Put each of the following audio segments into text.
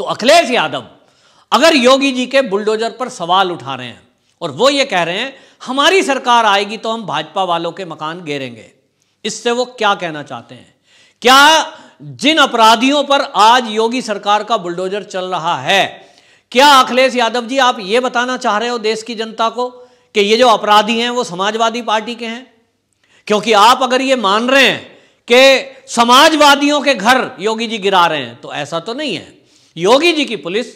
तो अखिलेश यादव अगर योगी जी के बुलडोजर पर सवाल उठा रहे हैं और वो ये कह रहे हैं हमारी सरकार आएगी तो हम भाजपा वालों के मकान घेरेंगे इससे वो क्या कहना चाहते हैं क्या जिन अपराधियों पर आज योगी सरकार का बुलडोजर चल रहा है क्या अखिलेश यादव जी आप ये बताना चाह रहे हो देश की जनता को कि ये जो अपराधी हैं वो समाजवादी पार्टी के हैं क्योंकि आप अगर ये मान रहे हैं कि समाजवादियों के घर योगी जी गिरा रहे हैं तो ऐसा तो नहीं है योगी जी की पुलिस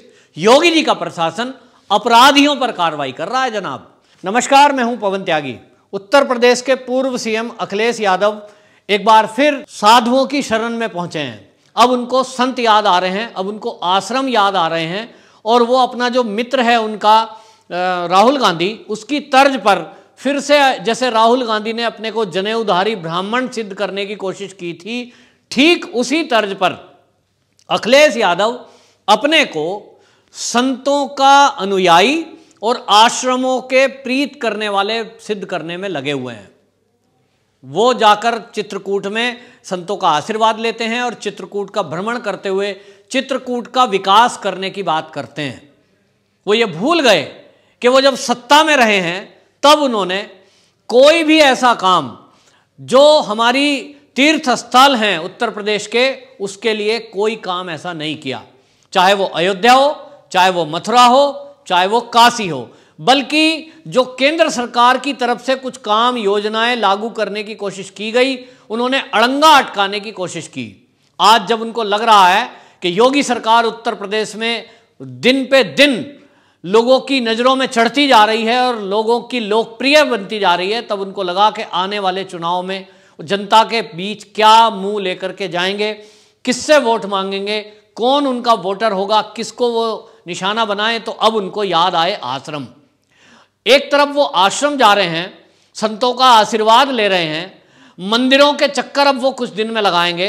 योगी जी का प्रशासन अपराधियों पर कार्रवाई कर रहा है जनाब नमस्कार मैं हूं पवन त्यागी उत्तर प्रदेश के पूर्व सीएम अखिलेश यादव एक बार फिर साधुओं की शरण में पहुंचे हैं अब उनको संत याद आ रहे हैं अब उनको आश्रम याद आ रहे हैं और वो अपना जो मित्र है उनका राहुल गांधी उसकी तर्ज पर फिर से जैसे राहुल गांधी ने अपने को जनेऊधारी ब्राह्मण सिद्ध करने की कोशिश की थी ठीक उसी तर्ज पर अखिलेश यादव अपने को संतों का अनुयायी और आश्रमों के प्रीत करने वाले सिद्ध करने में लगे हुए हैं वो जाकर चित्रकूट में संतों का आशीर्वाद लेते हैं और चित्रकूट का भ्रमण करते हुए चित्रकूट का विकास करने की बात करते हैं वो ये भूल गए कि वो जब सत्ता में रहे हैं तब उन्होंने कोई भी ऐसा काम जो हमारी तीर्थ स्थल हैं उत्तर प्रदेश के उसके लिए कोई काम ऐसा नहीं किया चाहे वो अयोध्या हो चाहे वो मथुरा हो चाहे वो काशी हो बल्कि जो केंद्र सरकार की तरफ से कुछ काम योजनाएं लागू करने की कोशिश की गई उन्होंने अड़ंगा अटकाने की कोशिश की आज जब उनको लग रहा है कि योगी सरकार उत्तर प्रदेश में दिन पे दिन लोगों की नज़रों में चढ़ती जा रही है और लोगों की लोकप्रिय बनती जा रही है तब उनको लगा कि आने वाले चुनाव में जनता के बीच क्या मुंह लेकर के जाएंगे किससे वोट मांगेंगे कौन उनका वोटर होगा किसको वो निशाना बनाए तो अब उनको याद आए आश्रम एक तरफ वो आश्रम जा रहे हैं संतों का आशीर्वाद ले रहे हैं मंदिरों के चक्कर अब वो कुछ दिन में लगाएंगे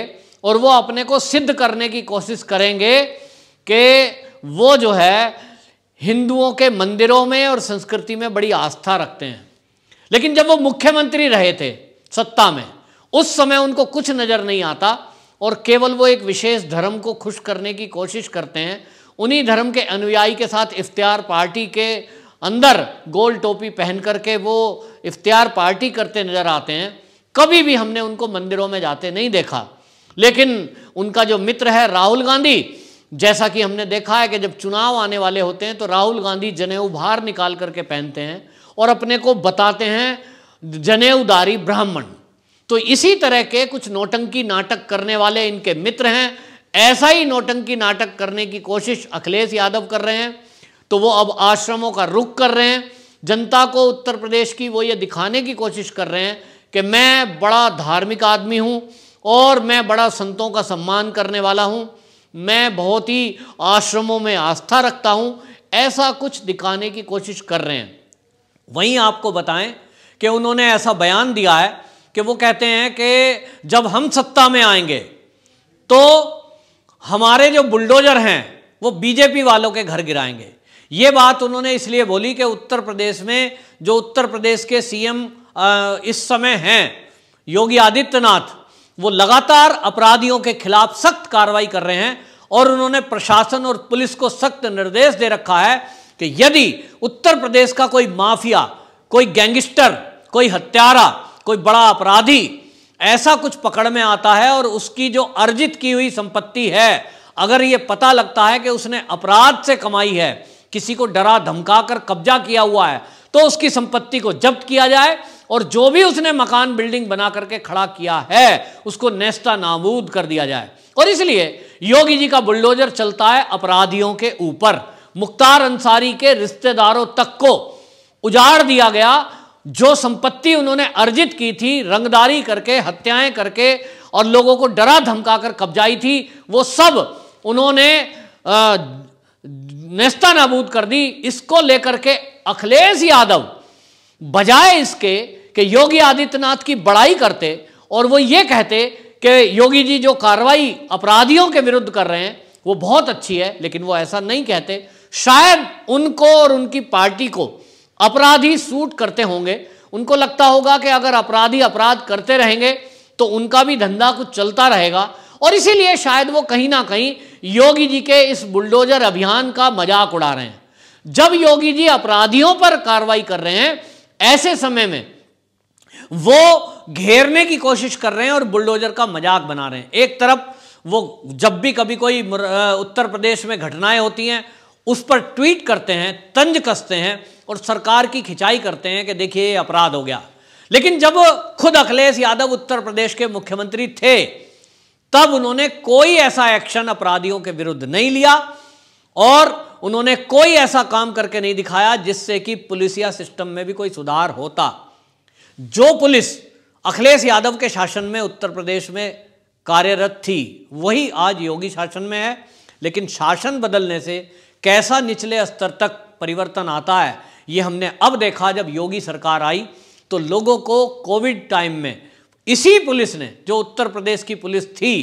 और वो अपने को सिद्ध करने की कोशिश करेंगे कि वो जो है हिंदुओं के मंदिरों में और संस्कृति में बड़ी आस्था रखते हैं लेकिन जब वो मुख्यमंत्री रहे थे सत्ता में उस समय उनको कुछ नज़र नहीं आता और केवल वो एक विशेष धर्म को खुश करने की कोशिश करते हैं उन्हीं धर्म के अनुयायी के साथ इफ्तियार पार्टी के अंदर गोल टोपी पहन करके वो इफ्तियार पार्टी करते नज़र आते हैं कभी भी हमने उनको मंदिरों में जाते नहीं देखा लेकिन उनका जो मित्र है राहुल गांधी जैसा कि हमने देखा है कि जब चुनाव आने वाले होते हैं तो राहुल गांधी जनेऊ भार निकाल करके पहनते हैं और अपने को बताते हैं जनेऊदारी ब्राह्मण तो इसी तरह के कुछ नोटंकी नाटक करने वाले इनके मित्र हैं ऐसा ही नोटंकी नाटक करने की कोशिश अखिलेश यादव कर रहे हैं तो वो अब आश्रमों का रुख कर रहे हैं जनता को उत्तर प्रदेश की वो ये दिखाने की कोशिश कर रहे हैं कि मैं बड़ा धार्मिक आदमी हूँ और मैं बड़ा संतों का सम्मान करने वाला हूँ मैं बहुत ही आश्रमों में आस्था रखता हूँ ऐसा कुछ दिखाने की कोशिश कर रहे हैं वहीं आपको बताएं कि उन्होंने ऐसा बयान दिया है कि वो कहते हैं कि जब हम सत्ता में आएंगे तो हमारे जो बुलडोजर हैं वो बीजेपी वालों के घर गिराएंगे ये बात उन्होंने इसलिए बोली कि उत्तर प्रदेश में जो उत्तर प्रदेश के सीएम इस समय हैं योगी आदित्यनाथ वो लगातार अपराधियों के खिलाफ सख्त कार्रवाई कर रहे हैं और उन्होंने प्रशासन और पुलिस को सख्त निर्देश दे रखा है कि यदि उत्तर प्रदेश का कोई माफिया कोई गैंगस्टर कोई हत्यारा कोई बड़ा अपराधी ऐसा कुछ पकड़ में आता है और उसकी जो अर्जित की हुई संपत्ति है अगर ये पता लगता है कि उसने अपराध से कमाई है किसी को डरा धमका कर कब्जा किया हुआ है तो उसकी संपत्ति को जब्त किया जाए और जो भी उसने मकान बिल्डिंग बना करके खड़ा किया है उसको नेस्ता नामूद कर दिया जाए और इसलिए योगी जी का बुलडोजर चलता है अपराधियों के ऊपर मुख्तार अंसारी के रिश्तेदारों तक को उजाड़ दिया गया जो संपत्ति उन्होंने अर्जित की थी रंगदारी करके हत्याएं करके और लोगों को डरा धमका कर कब्जाई थी वो सब उन्होंने नेस्ता नबूद कर दी इसको लेकर के अखिलेश यादव बजाय इसके कि योगी आदित्यनाथ की बड़ाई करते और वो ये कहते कि योगी जी जो कार्रवाई अपराधियों के विरुद्ध कर रहे हैं वो बहुत अच्छी है लेकिन वो ऐसा नहीं कहते शायद उनको और उनकी पार्टी को अपराधी सूट करते होंगे उनको लगता होगा कि अगर अपराधी अपराध करते रहेंगे तो उनका भी धंधा कुछ चलता रहेगा और इसीलिए शायद वो कहीं ना कहीं योगी जी के इस बुलडोजर अभियान का मजाक उड़ा रहे हैं जब योगी जी अपराधियों पर कार्रवाई कर रहे हैं ऐसे समय में वो घेरने की कोशिश कर रहे हैं और बुलडोजर का मजाक बना रहे हैं एक तरफ वो जब भी कभी कोई उत्तर प्रदेश में घटनाएं होती हैं उस पर ट्वीट करते हैं तंज कसते हैं और सरकार की खिंचाई करते हैं कि देखिए अपराध हो गया लेकिन जब खुद अखिलेश यादव उत्तर प्रदेश के मुख्यमंत्री थे तब उन्होंने कोई ऐसा एक्शन अपराधियों के विरुद्ध नहीं लिया और उन्होंने कोई ऐसा काम करके नहीं दिखाया जिससे कि पुलिसिया सिस्टम में भी कोई सुधार होता जो पुलिस अखिलेश यादव के शासन में उत्तर प्रदेश में कार्यरत थी वही आज योगी शासन में है लेकिन शासन बदलने से कैसा निचले स्तर तक परिवर्तन आता है ये हमने अब देखा जब योगी सरकार आई तो लोगों को कोविड टाइम में इसी पुलिस ने जो उत्तर प्रदेश की पुलिस थी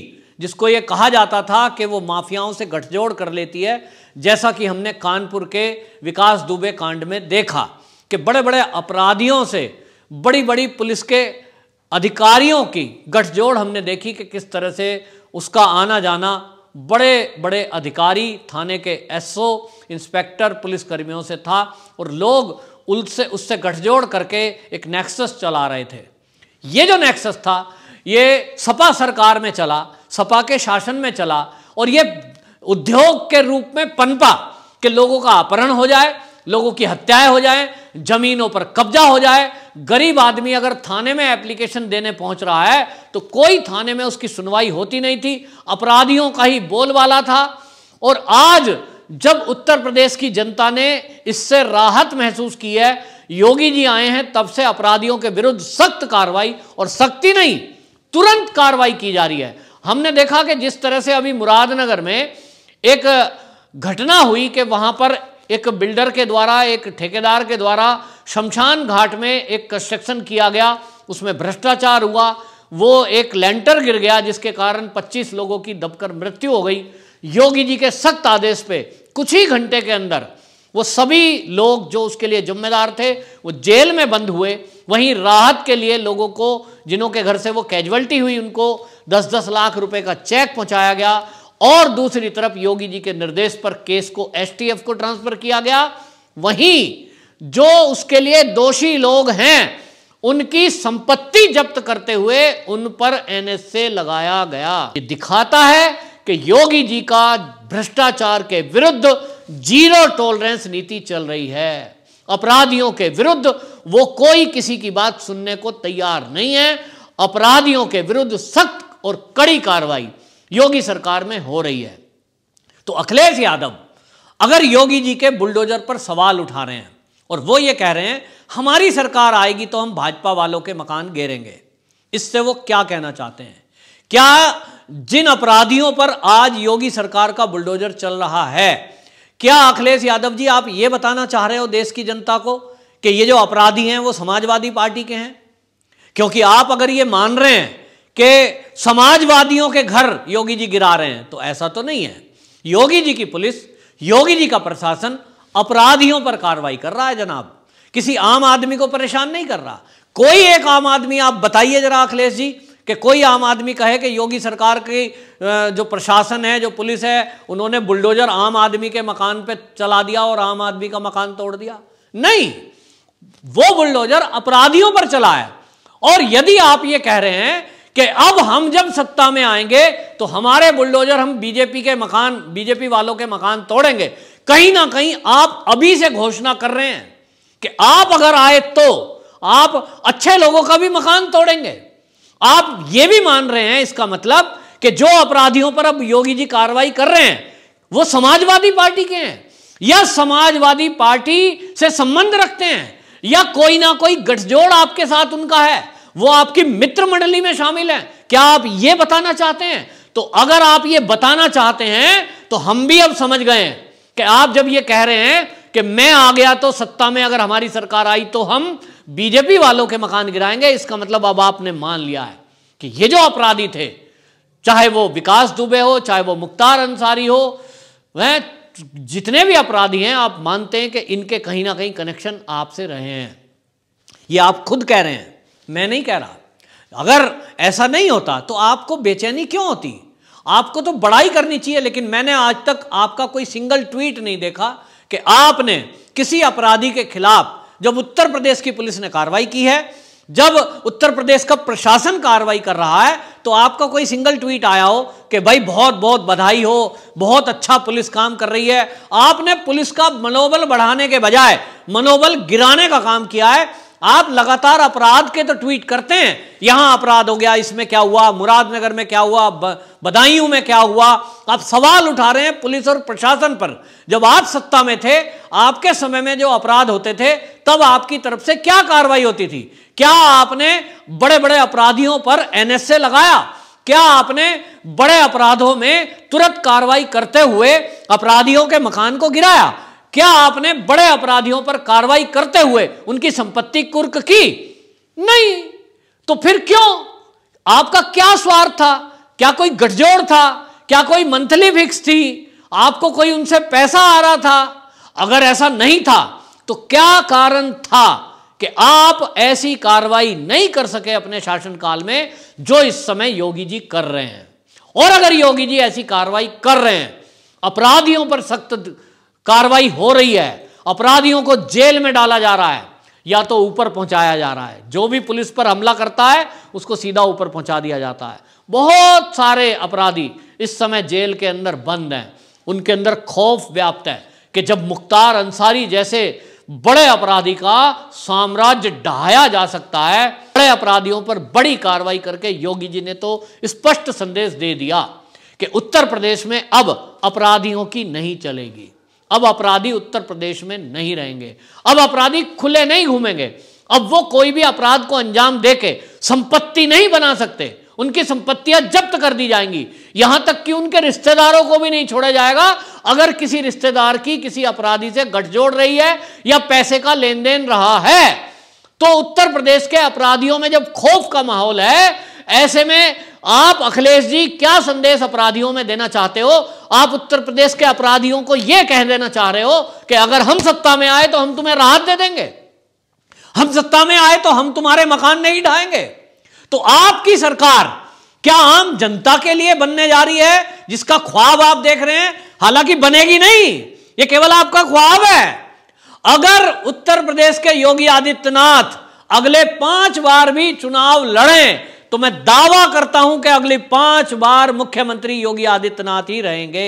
जिसको ये कहा जाता था कि वो माफियाओं से गठजोड़ कर लेती है जैसा कि हमने कानपुर के विकास दुबे कांड में देखा कि बड़े बड़े अपराधियों से बड़ी बड़ी पुलिस के अधिकारियों की गठजोड़ हमने देखी कि किस तरह से उसका आना जाना बड़े बड़े अधिकारी थाने के एसओ इंस्पेक्टर पुलिसकर्मियों से था और लोग उनसे उससे गठजोड़ करके एक नेक्सस चला रहे थे ये जो नेक्सस था ये सपा सरकार में चला सपा के शासन में चला और ये उद्योग के रूप में पनपा कि लोगों का अपहरण हो जाए लोगों की हत्याएं हो जाए जमीनों पर कब्जा हो जाए गरीब आदमी अगर थाने में एप्लीकेशन देने पहुंच रहा है तो कोई थाने में उसकी सुनवाई होती नहीं थी अपराधियों का ही बोलबाला था और आज जब उत्तर प्रदेश की जनता ने इससे राहत महसूस की है योगी जी आए हैं तब से अपराधियों के विरुद्ध सख्त कार्रवाई और सख्ती नहीं तुरंत कार्रवाई की जा रही है हमने देखा कि जिस तरह से अभी मुरादनगर में एक घटना हुई कि वहां पर एक बिल्डर के द्वारा एक ठेकेदार के द्वारा शमशान घाट में एक कंस्ट्रक्शन किया गया उसमें भ्रष्टाचार हुआ वो एक लेंटर गिर गया जिसके कारण 25 लोगों की दबकर मृत्यु हो गई योगी जी के सख्त आदेश पे कुछ ही घंटे के अंदर वो सभी लोग जो उसके लिए जिम्मेदार थे वो जेल में बंद हुए वहीं राहत के लिए लोगों को जिन्हों के घर से वो कैजुअल्टी हुई उनको दस दस लाख रुपए का चेक पहुंचाया गया और दूसरी तरफ योगी जी के निर्देश पर केस को एसटीएफ को ट्रांसफर किया गया वहीं जो उसके लिए दोषी लोग हैं उनकी संपत्ति जब्त करते हुए उन पर एनएसए लगाया गया ये दिखाता है कि योगी जी का भ्रष्टाचार के विरुद्ध जीरो टॉलरेंस नीति चल रही है अपराधियों के विरुद्ध वो कोई किसी की बात सुनने को तैयार नहीं है अपराधियों के विरुद्ध सख्त और कड़ी कार्रवाई योगी सरकार में हो रही है तो अखिलेश यादव अगर योगी जी के बुलडोजर पर सवाल उठा रहे हैं और वो ये कह रहे हैं हमारी सरकार आएगी तो हम भाजपा वालों के मकान घेरेंगे इससे वो क्या कहना चाहते हैं क्या जिन अपराधियों पर आज योगी सरकार का बुलडोजर चल रहा है क्या अखिलेश यादव जी आप ये बताना चाह रहे हो देश की जनता को कि ये जो अपराधी हैं वो समाजवादी पार्टी के हैं क्योंकि आप अगर ये मान रहे हैं कि समाजवादियों के घर योगी जी गिरा रहे हैं तो ऐसा तो नहीं है योगी जी की पुलिस योगी जी का प्रशासन अपराधियों पर कार्रवाई कर रहा है जनाब किसी आम आदमी को परेशान नहीं कर रहा कोई एक आम आदमी आप बताइए जरा अखिलेश जी कि कोई आम आदमी कहे कि योगी सरकार की जो प्रशासन है जो पुलिस है उन्होंने बुलडोजर आम आदमी के मकान पे चला दिया और आम आदमी का मकान तोड़ दिया नहीं वो बुलडोजर अपराधियों पर चला है और यदि आप ये कह रहे हैं कि अब हम जब सत्ता में आएंगे तो हमारे बुलडोजर हम बीजेपी के मकान बीजेपी वालों के मकान तोड़ेंगे कहीं ना कहीं आप अभी से घोषणा कर रहे हैं कि आप अगर आए तो आप अच्छे लोगों का भी मकान तोड़ेंगे आप यह भी मान रहे हैं इसका मतलब कि जो अपराधियों पर अब योगी जी कार्रवाई कर रहे हैं वो समाजवादी पार्टी के हैं या समाजवादी पार्टी से संबंध रखते हैं या कोई ना कोई गठजोड़ आपके साथ उनका है वो आपकी मित्र मंडली में शामिल है क्या आप ये बताना चाहते हैं तो अगर आप ये बताना चाहते हैं तो हम भी अब समझ गए हैं कि आप जब ये कह रहे हैं कि मैं आ गया तो सत्ता में अगर हमारी सरकार आई तो हम बीजेपी वालों के मकान गिराएंगे इसका मतलब अब आपने मान लिया है कि ये जो अपराधी थे चाहे वो विकास दुबे हो चाहे वो मुख्तार अंसारी हो वह जितने भी अपराधी हैं आप मानते हैं कि इनके कहीं ना कहीं कनेक्शन आपसे रहे हैं ये आप खुद कह रहे हैं मैं नहीं कह रहा अगर ऐसा नहीं होता तो आपको बेचैनी क्यों होती आपको तो बड़ाई करनी चाहिए लेकिन मैंने आज तक आपका कोई सिंगल ट्वीट नहीं देखा कि आपने किसी अपराधी के खिलाफ जब उत्तर प्रदेश की पुलिस ने कार्रवाई की है जब उत्तर प्रदेश का प्रशासन कार्रवाई कर रहा है तो आपका कोई सिंगल ट्वीट आया हो कि भाई बहुत बहुत बधाई हो बहुत अच्छा पुलिस काम कर रही है आपने पुलिस का मनोबल बढ़ाने के बजाय मनोबल गिराने का काम किया है आप लगातार अपराध के तो ट्वीट करते हैं यहां अपराध हो गया इसमें क्या हुआ मुरादनगर में क्या हुआ बदायूं में क्या हुआ आप सवाल उठा रहे हैं पुलिस और प्रशासन पर जब आप सत्ता में थे आपके समय में जो अपराध होते थे तब आपकी तरफ से क्या कार्रवाई होती थी क्या आपने बड़े बड़े अपराधियों पर एनएसए लगाया क्या आपने बड़े अपराधों में तुरंत कार्रवाई करते हुए अपराधियों के मकान को गिराया क्या आपने बड़े अपराधियों पर कार्रवाई करते हुए उनकी संपत्ति कुर्क की नहीं तो फिर क्यों आपका क्या स्वार्थ था क्या कोई गठजोड़ था क्या कोई मंथली फिक्स थी आपको कोई उनसे पैसा आ रहा था अगर ऐसा नहीं था तो क्या कारण था कि आप ऐसी कार्रवाई नहीं कर सके अपने शासनकाल में जो इस समय योगी जी कर रहे हैं और अगर योगी जी ऐसी कार्रवाई कर रहे हैं अपराधियों पर सख्त कार्रवाई हो रही है अपराधियों को जेल में डाला जा रहा है या तो ऊपर पहुंचाया जा रहा है जो भी पुलिस पर हमला करता है उसको सीधा ऊपर पहुंचा दिया जाता है बहुत सारे अपराधी इस समय जेल के अंदर बंद हैं उनके अंदर खौफ व्याप्त है कि जब मुख्तार अंसारी जैसे बड़े अपराधी का साम्राज्य ढहाया जा सकता है बड़े अपराधियों पर बड़ी कार्रवाई करके योगी जी ने तो स्पष्ट संदेश दे दिया कि उत्तर प्रदेश में अब अपराधियों की नहीं चलेगी अब अपराधी उत्तर प्रदेश में नहीं रहेंगे अब अपराधी खुले नहीं घूमेंगे अब वो कोई भी अपराध को अंजाम दे के संपत्ति नहीं बना सकते उनकी संपत्तियां जब्त कर दी जाएंगी यहां तक कि उनके रिश्तेदारों को भी नहीं छोड़ा जाएगा अगर किसी रिश्तेदार की किसी अपराधी से गठजोड़ रही है या पैसे का लेन देन रहा है तो उत्तर प्रदेश के अपराधियों में जब खौफ का माहौल है ऐसे में आप अखिलेश जी क्या संदेश अपराधियों में देना चाहते हो आप उत्तर प्रदेश के अपराधियों को यह कह देना चाह रहे हो कि अगर हम सत्ता में आए तो हम तुम्हें राहत दे देंगे हम सत्ता में आए तो हम तुम्हारे मकान नहीं ढाएंगे तो आपकी सरकार क्या आम जनता के लिए बनने जा रही है जिसका ख्वाब आप देख रहे हैं हालांकि बनेगी नहीं ये केवल आपका ख्वाब है अगर उत्तर प्रदेश के योगी आदित्यनाथ अगले पांच बार भी चुनाव लड़ें तो मैं दावा करता हूं कि अगले पांच बार मुख्यमंत्री योगी आदित्यनाथ ही रहेंगे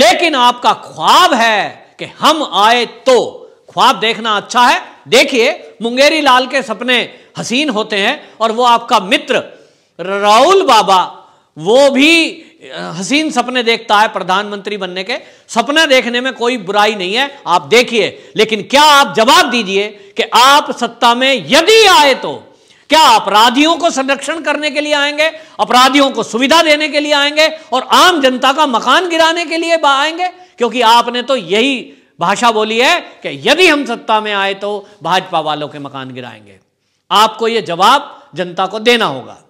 लेकिन आपका ख्वाब है कि हम आए तो ख्वाब देखना अच्छा है देखिए मुंगेरी लाल के सपने हसीन होते हैं और वो आपका मित्र राहुल बाबा वो भी हसीन सपने देखता है प्रधानमंत्री बनने के सपने देखने में कोई बुराई नहीं है आप देखिए लेकिन क्या आप जवाब दीजिए कि आप सत्ता में यदि आए तो क्या अपराधियों को संरक्षण करने के लिए आएंगे अपराधियों को सुविधा देने के लिए आएंगे और आम जनता का मकान गिराने के लिए आएंगे क्योंकि आपने तो यही भाषा बोली है कि यदि हम सत्ता में आए तो भाजपा वालों के मकान गिराएंगे आपको यह जवाब जनता को देना होगा